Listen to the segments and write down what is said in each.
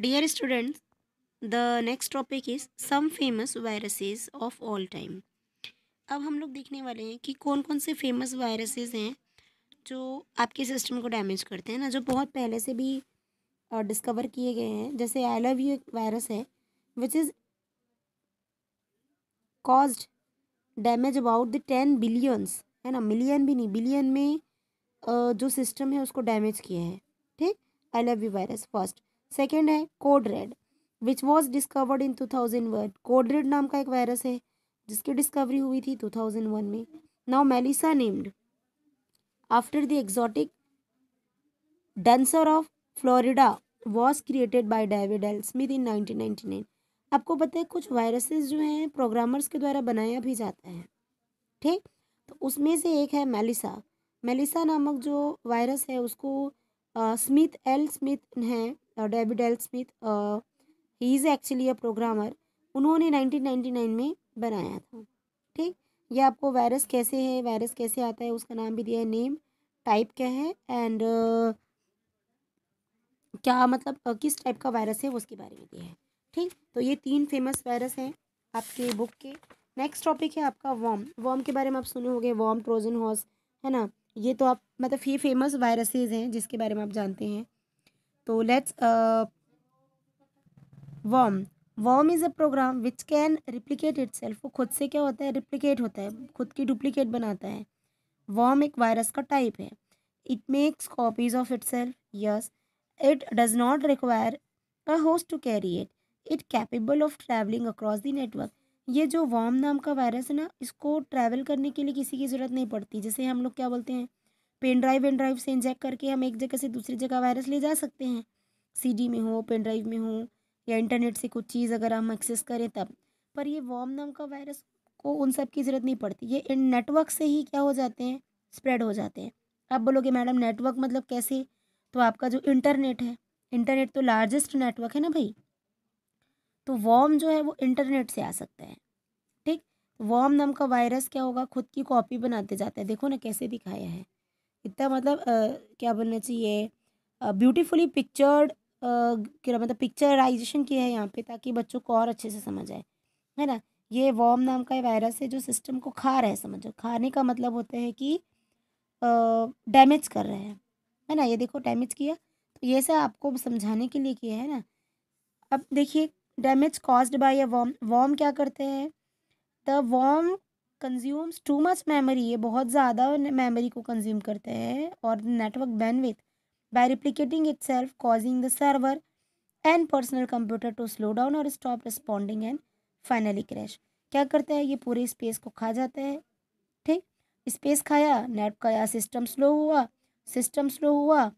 dear students the next topic is some famous viruses of all time अब हम लोग देखने वाले हैं कि कौन कौन से फेमस वायरसेस हैं जो आपके सिस्टम को डैमेज करते हैं ना जो बहुत पहले से भी डिस्कवर किए गए हैं जैसे आई लव यू एक वायरस है which is caused damage about the ten billions है ना मिलियन भी नहीं बिलियन में जो सिस्टम है उसको डैमेज किया है ठीक I love you virus first second है code red which was discovered in two thousand one code red नाम का एक वायरस है जिसकी डिस्कवरी हुई थी टू थाउजेंड वन में now Melissa named after the exotic dancer of Florida was created by David L Smith in nineteen ninety nine आपको पता है कुछ वायरसेस जो हैं प्रोग्रामर्स के द्वारा बनाया भी जाता है ठीक तो उसमें से एक है मेलिसा मेलिसा नामक जो वायरस है उसको स्मिथ एल स्मिथ हैं डेविड एल स्मिथ ही इज़ एक्चुअली अ प्रोग्रामर उन्होंने 1999 में बनाया था ठीक ये आपको वायरस कैसे है वायरस कैसे आता है उसका नाम भी दिया है नेम टाइप क्या है एंड uh, क्या मतलब uh, किस टाइप का वायरस है उसके बारे में दिया है ठीक तो ये तीन फेमस वायरस हैं आपके बुक के नेक्स्ट टॉपिक है आपका वॉम वॉम के बारे में आप सुने होंगे वॉम ट्रोजन हॉर्स है ना ये तो आप मतलब ये फेमस वायरसेज हैं जिसके बारे में आप जानते हैं तो let's worm worm is a program which can replicate itself वो खुद से क्या होता है रिप्लीकेट होता है खुद की डुप्लीकेट बनाता है वॉम एक वायरस का टाइप है it makes copies of itself yes it does not require a host to carry it it capable of travelling across the network ये जो वॉम नाम का वायरस है ना इसको ट्रैवल करने के लिए किसी की ज़रूरत नहीं पड़ती जैसे हम लोग क्या बोलते हैं पेन ड्राइव एन ड्राइव से इंजेक्ट करके हम एक जगह से दूसरी जगह वायरस ले जा सकते हैं सीडी में हो पेन ड्राइव में हो या इंटरनेट से कुछ चीज़ अगर हम एक्सेस करें तब पर ये वॉम नाम का वायरस को उन सब की ज़रूरत नहीं पड़ती ये इन नेटवर्क से ही क्या हो जाते हैं स्प्रेड हो जाते हैं आप बोलोगे मैडम नेटवर्क मतलब कैसे तो आपका जो इंटरनेट है इंटरनेट तो लार्जेस्ट नेटवर्क है ना भाई तो वॉम जो है वो इंटरनेट से आ सकता है ठीक वॉम नाम का वायरस क्या होगा खुद की कॉपी बनाते जाता है देखो ना कैसे दिखाया है इतना मतलब आ, क्या बोलना चाहिए ब्यूटीफुली पिक्चर्ड क्या मतलब पिक्चराइजेशन किया है यहाँ पे ताकि बच्चों को और अच्छे से समझ आए है ना ये वॉम नाम का वायरस है जो सिस्टम को खा रहा है समझो खाने का मतलब होता है कि डैमेज कर रहे हैं है ना ये देखो डैमेज किया तो ये सब आपको समझाने के लिए किया है ना अब देखिए damage caused by a worm worm क्या करते हैं the worm consumes too much memory ये बहुत ज़्यादा मेमोरी को कंज्यूम करते हैं और network bandwidth by replicating itself causing the server and personal computer to slow down और stop responding and finally crash क्या करता है ये पूरे स्पेस को खा जाता है ठीक स्पेस खाया नेट खाया सिस्टम स्लो हुआ सिस्टम स्लो हुआ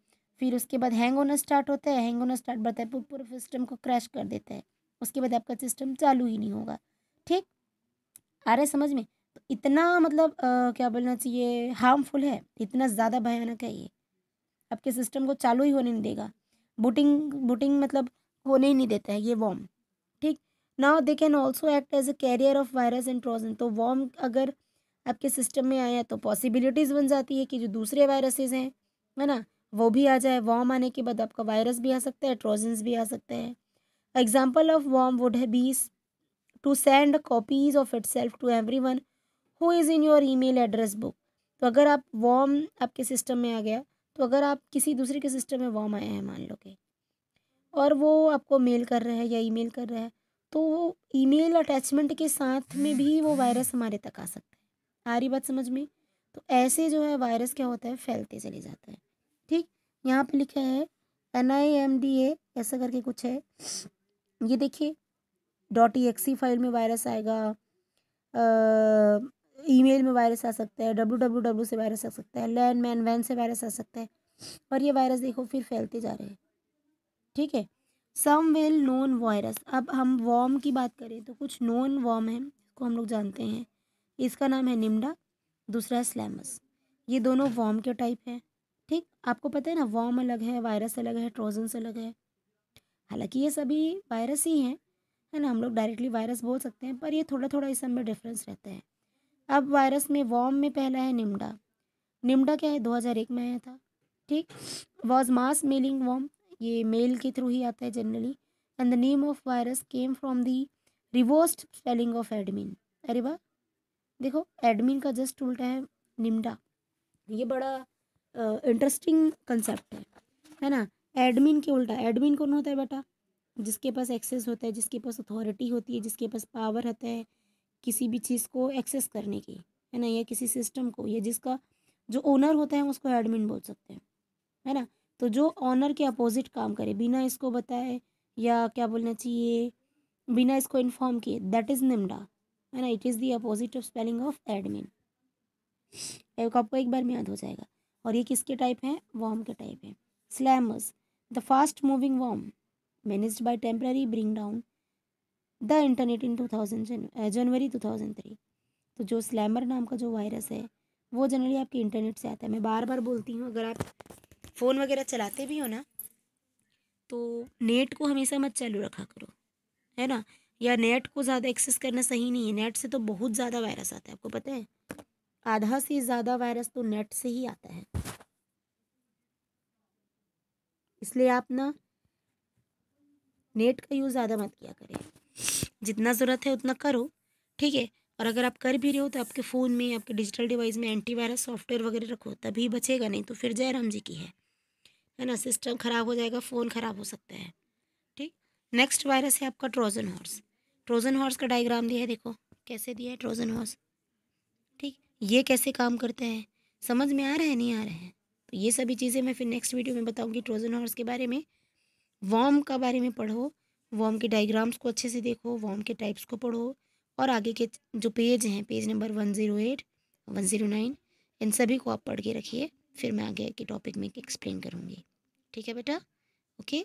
फिर उसके बाद हैंग होना स्टार्ट होता है हैंग होना स्टार्ट बढ़ता है पूरे सिस्टम को क्रैश कर देता है उसके बाद आपका सिस्टम चालू ही नहीं होगा ठीक आ रहा है समझ में इतना मतलब आ, क्या बोलना चाहिए हार्मफुल है इतना ज़्यादा भयानक है ये आपके सिस्टम को चालू ही होने नहीं देगा बूटिंग बूटिंग मतलब होने ही नहीं देता है ये वॉम ठीक now they can also act as a carrier of virus and trojan तो वॉम अगर आपके सिस्टम में आया तो पॉसिबिलिटीज़ बन जाती है कि जो दूसरे वायरसेज हैं है ना वो भी आ जाए वॉम आने के बाद आपका वायरस भी आ सकता है ट्रोजन्स भी आ सकते हैं एग्जाम्पल ऑफ वॉम वुड है बीस to send copies of itself to everyone who is in your email address book तो अगर आप वॉम आपके सिस्टम में आ गया तो अगर आप किसी दूसरे के सिस्टम में वॉम आए हैं मान लो कि और वो आपको मेल कर रहा है या ईमेल कर रहा है तो वो ईमेल अटैचमेंट के साथ में भी वो वायरस हमारे तक आ सकता है आ रही बात समझ में तो ऐसे जो है वायरस क्या होता है फैलते चले जाता है ठीक यहाँ पे लिखा है N I M D A ऐसा करके कुछ है ये देखिए डॉट ई फाइल में वायरस आएगा आ, ईमेल में वायरस आ सकता है डब्ल्यू डब्ल्यू डब्ल्यू से वायरस आ सकता है लैंड मैन वैन से वायरस आ सकता है और ये वायरस देखो फिर फैलते जा रहे हैं ठीक है सम वेल नोन वायरस अब हम वॉम की बात करें तो कुछ नोन वॉम है इसको हम लोग जानते हैं इसका नाम है निम्डा दूसरा है स्लैमस ये दोनों वॉम के टाइप है ठीक आपको पता है ना वॉम अलग है वायरस अलग है ट्रोजन्स अलग है हालांकि ये सभी वायरस ही हैं है ना हम लोग डायरेक्टली वायरस बोल सकते हैं पर ये थोड़ा थोड़ा इस सब में डिफरेंस रहता है अब वायरस में वॉम में पहला है निमडा निम्डा क्या है 2001 में आया था ठीक वॉज मास मेलिंग वॉम ये मेल के थ्रू ही आता है generally and the name of virus came from the reversed spelling of admin अरे वाह देखो एडमिन का जस्ट उल्टा है निमडा ये बड़ा इंटरेस्टिंग uh, कंसेप्ट है है ना एडमिन के उल्टा एडमिन कौन होता है बेटा जिसके पास एक्सेस होता है जिसके पास अथॉरिटी होती है जिसके पास पावर होता है किसी भी चीज़ को एक्सेस करने की है ना या किसी सिस्टम को या जिसका जो ओनर होता है उसको एडमिन बोल सकते हैं है ना तो जो ऑनर के अपोजिट काम करे बिना इसको बताए या क्या बोलना चाहिए बिना इसको इन्फॉर्म किए दैट इज़ निम्डा है ना it is the opposite of spelling of admin आपको एक बार में याद हो जाएगा और ये किसके टाइप हैं वॉम के टाइप हैं Slammer the fast moving worm managed by temporary bring down the internet in two thousand January two thousand three तो जो स्लैमर नाम का जो वायरस है वो जनरली आपके इंटरनेट से आता है मैं बार बार बोलती हूँ अगर आप फ़ोन वगैरह चलाते भी हो ना तो नेट को हमेशा मत चालू रखा करो है ना या नेट को ज़्यादा एक्सेस करना सही नहीं है नेट से तो बहुत ज़्यादा वायरस आता है आपको पता है आधा से ज़्यादा वायरस तो नेट से ही आता है इसलिए आप ना नेट का यूज़ ज़्यादा मत किया करें जितना ज़रूरत है उतना करो ठीक है और अगर आप कर भी रहे हो तो आपके फ़ोन में आपके डिजिटल डिवाइस में एंटीवायरस सॉफ्टवेयर वगैरह रखो तभी बचेगा नहीं तो फिर जयराम जी की है है ना सिस्टम ख़राब हो जाएगा फ़ोन ख़राब हो सकता है ठीक नेक्स्ट वायरस है आपका ट्रोजन हॉर्स ट्रोजन हॉर्स का डायग्राम दिया है देखो कैसे दिया है ट्रोजन हॉर्स ठीक ये कैसे काम करता है समझ में आ रहे हैं नहीं आ रहे हैं तो ये सभी चीज़ें मैं फिर नेक्स्ट वीडियो में बताऊँगी ट्रोजन हॉर्स के बारे में वॉम का बारे में पढ़ो वॉम के डायग्राम्स को अच्छे से देखो वॉम के टाइप्स को पढ़ो और आगे के जो पेज हैं page number one zero eight one zero nine इन सभी को आप पढ़ के रखिए फिर मैं आगे के टॉपिक में एक्सप्लेन करूँगी ठीक है बेटा ओके